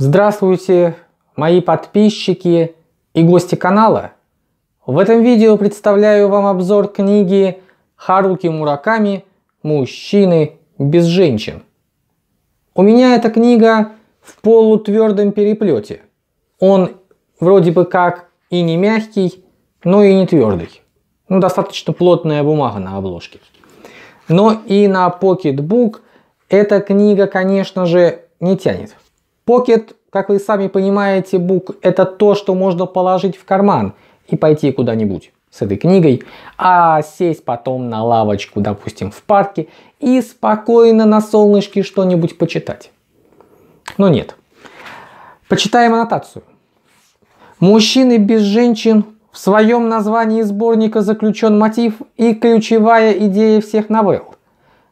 Здравствуйте, мои подписчики и гости канала. В этом видео представляю вам обзор книги Харуки Мураками «Мужчины без женщин». У меня эта книга в полутвердом переплете. Он вроде бы как и не мягкий, но и не твердый. Ну, достаточно плотная бумага на обложке. Но и на Pocketbook эта книга, конечно же, не тянет. Pocket, как вы сами понимаете, бук, это то, что можно положить в карман и пойти куда-нибудь с этой книгой, а сесть потом на лавочку, допустим, в парке и спокойно на солнышке что-нибудь почитать. Но нет. Почитаем аннотацию. Мужчины без женщин в своем названии сборника заключен мотив и ключевая идея всех новелл,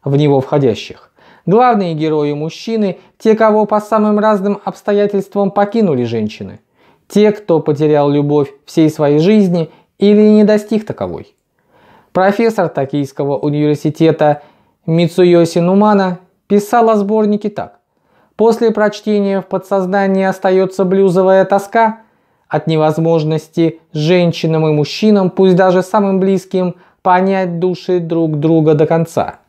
в него входящих. Главные герои мужчины – те, кого по самым разным обстоятельствам покинули женщины. Те, кто потерял любовь всей своей жизни или не достиг таковой. Профессор Токийского университета Мицуёси Нумана писал о сборнике так. После прочтения в подсознании остается блюзовая тоска от невозможности женщинам и мужчинам, пусть даже самым близким, понять души друг друга до конца –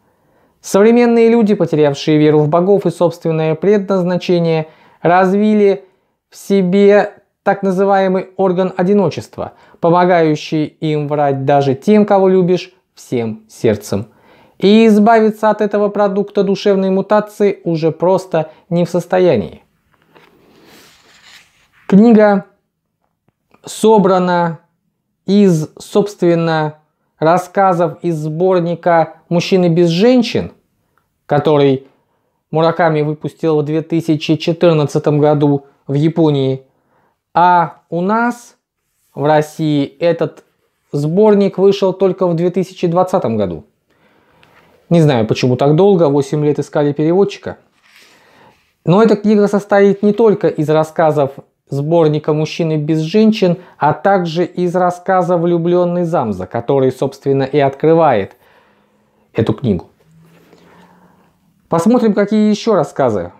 Современные люди, потерявшие веру в богов и собственное предназначение, развили в себе так называемый орган одиночества, помогающий им врать даже тем, кого любишь, всем сердцем. И избавиться от этого продукта душевной мутации уже просто не в состоянии. Книга собрана из, собственно, рассказов из сборника «Мужчины без женщин», который Мураками выпустил в 2014 году в Японии, а у нас в России этот сборник вышел только в 2020 году. Не знаю, почему так долго, 8 лет искали переводчика. Но эта книга состоит не только из рассказов сборника «Мужчины без женщин», а также из рассказа «Влюбленный замза», который, собственно, и открывает эту книгу. Посмотрим, какие еще рассказы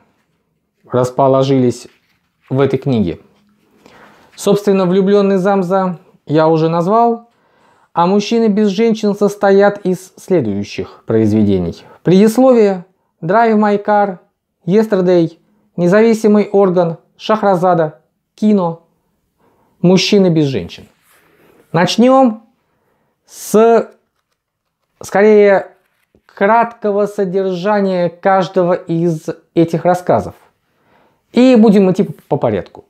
расположились в этой книге. Собственно, «Влюбленный замза» я уже назвал, а «Мужчины без женщин» состоят из следующих произведений. Предисловие, «Drive My Car», «Yesterday», «Независимый орган», «Шахразада», кино «Мужчины без женщин». Начнем с, скорее, краткого содержания каждого из этих рассказов. И будем идти по порядку.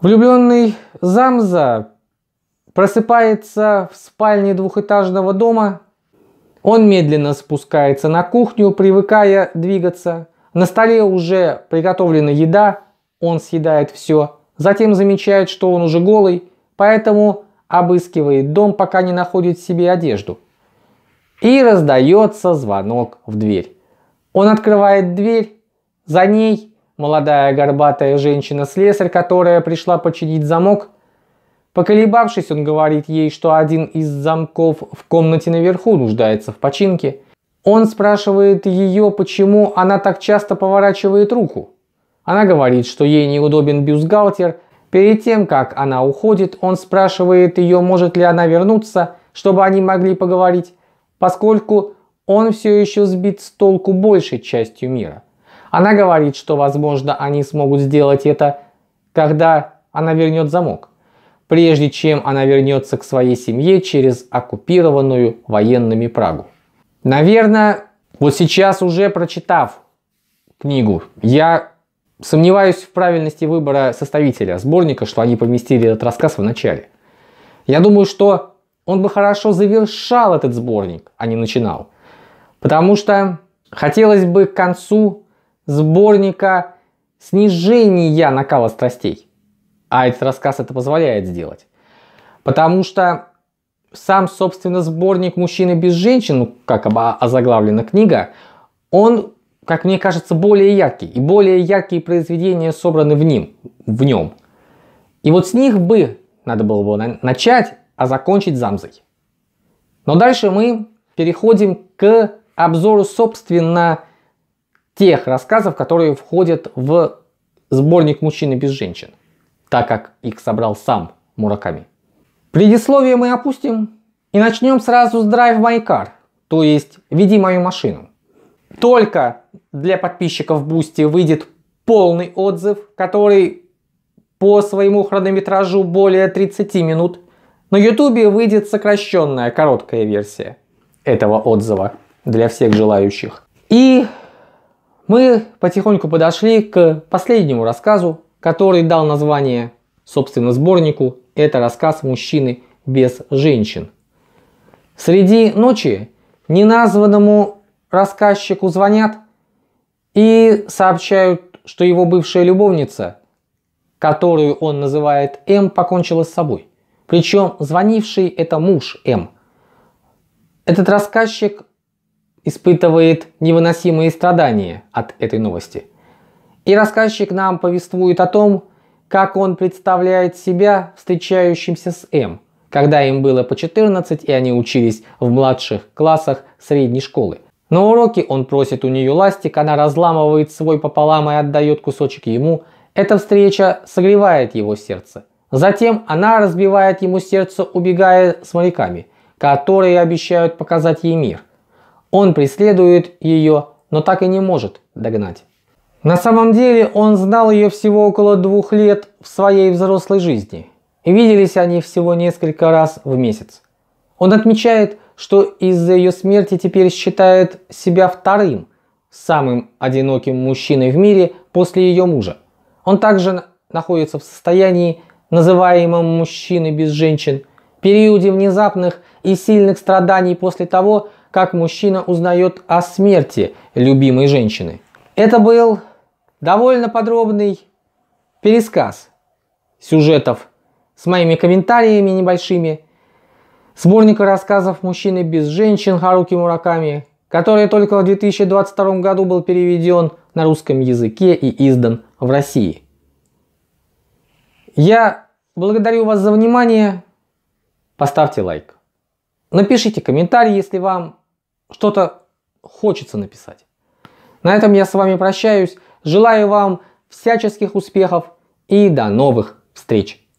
Влюбленный Замза просыпается в спальне двухэтажного дома. Он медленно спускается на кухню, привыкая двигаться. На столе уже приготовлена еда, он съедает все, затем замечает, что он уже голый, поэтому обыскивает дом, пока не находит себе одежду. И раздается звонок в дверь. Он открывает дверь, за ней молодая горбатая женщина-слесарь, которая пришла починить замок. Поколебавшись, он говорит ей, что один из замков в комнате наверху нуждается в починке. Он спрашивает ее, почему она так часто поворачивает руку. Она говорит, что ей неудобен бюстгальтер. Перед тем, как она уходит, он спрашивает ее, может ли она вернуться, чтобы они могли поговорить, поскольку он все еще сбит с толку большей частью мира. Она говорит, что, возможно, они смогут сделать это, когда она вернет замок, прежде чем она вернется к своей семье через оккупированную военными Прагу. Наверное, вот сейчас уже прочитав книгу, я Сомневаюсь в правильности выбора составителя сборника, что они поместили этот рассказ в начале. Я думаю, что он бы хорошо завершал этот сборник, а не начинал. Потому что хотелось бы к концу сборника снижения накала страстей. А этот рассказ это позволяет сделать. Потому что сам, собственно, сборник «Мужчины без женщин», ну, как озаглавлена книга, он как мне кажется, более яркий. И более яркие произведения собраны в ним, в нем. И вот с них бы надо было бы начать, а закончить Замзой. Но дальше мы переходим к обзору, собственно, тех рассказов, которые входят в сборник «Мужчины без женщин», так как их собрал сам Мураками. Предисловие мы опустим и начнем сразу с «Drive My Car», то есть «Веди мою машину». Только для подписчиков Бусти выйдет полный отзыв, который по своему хронометражу более 30 минут. На Ютубе выйдет сокращенная короткая версия этого отзыва для всех желающих. И мы потихоньку подошли к последнему рассказу, который дал название, собственно, сборнику. Это рассказ «Мужчины без женщин». Среди ночи неназванному рассказчику звонят и сообщают, что его бывшая любовница, которую он называет М, покончила с собой. Причем звонивший это муж М. Этот рассказчик испытывает невыносимые страдания от этой новости. И рассказчик нам повествует о том, как он представляет себя встречающимся с М, когда им было по 14 и они учились в младших классах средней школы – на уроке он просит у нее ластик, она разламывает свой пополам и отдает кусочек ему. Эта встреча согревает его сердце. Затем она разбивает ему сердце, убегая с моряками, которые обещают показать ей мир. Он преследует ее, но так и не может догнать. На самом деле он знал ее всего около двух лет в своей взрослой жизни. И виделись они всего несколько раз в месяц. Он отмечает, что из-за ее смерти теперь считает себя вторым, самым одиноким мужчиной в мире после ее мужа. Он также находится в состоянии, называемом мужчиной без женщин, периоде внезапных и сильных страданий после того, как мужчина узнает о смерти любимой женщины. Это был довольно подробный пересказ сюжетов с моими комментариями небольшими – сборника рассказов «Мужчины без женщин» Харуки Мураками, который только в 2022 году был переведен на русском языке и издан в России. Я благодарю вас за внимание. Поставьте лайк. Напишите комментарий, если вам что-то хочется написать. На этом я с вами прощаюсь. Желаю вам всяческих успехов и до новых встреч!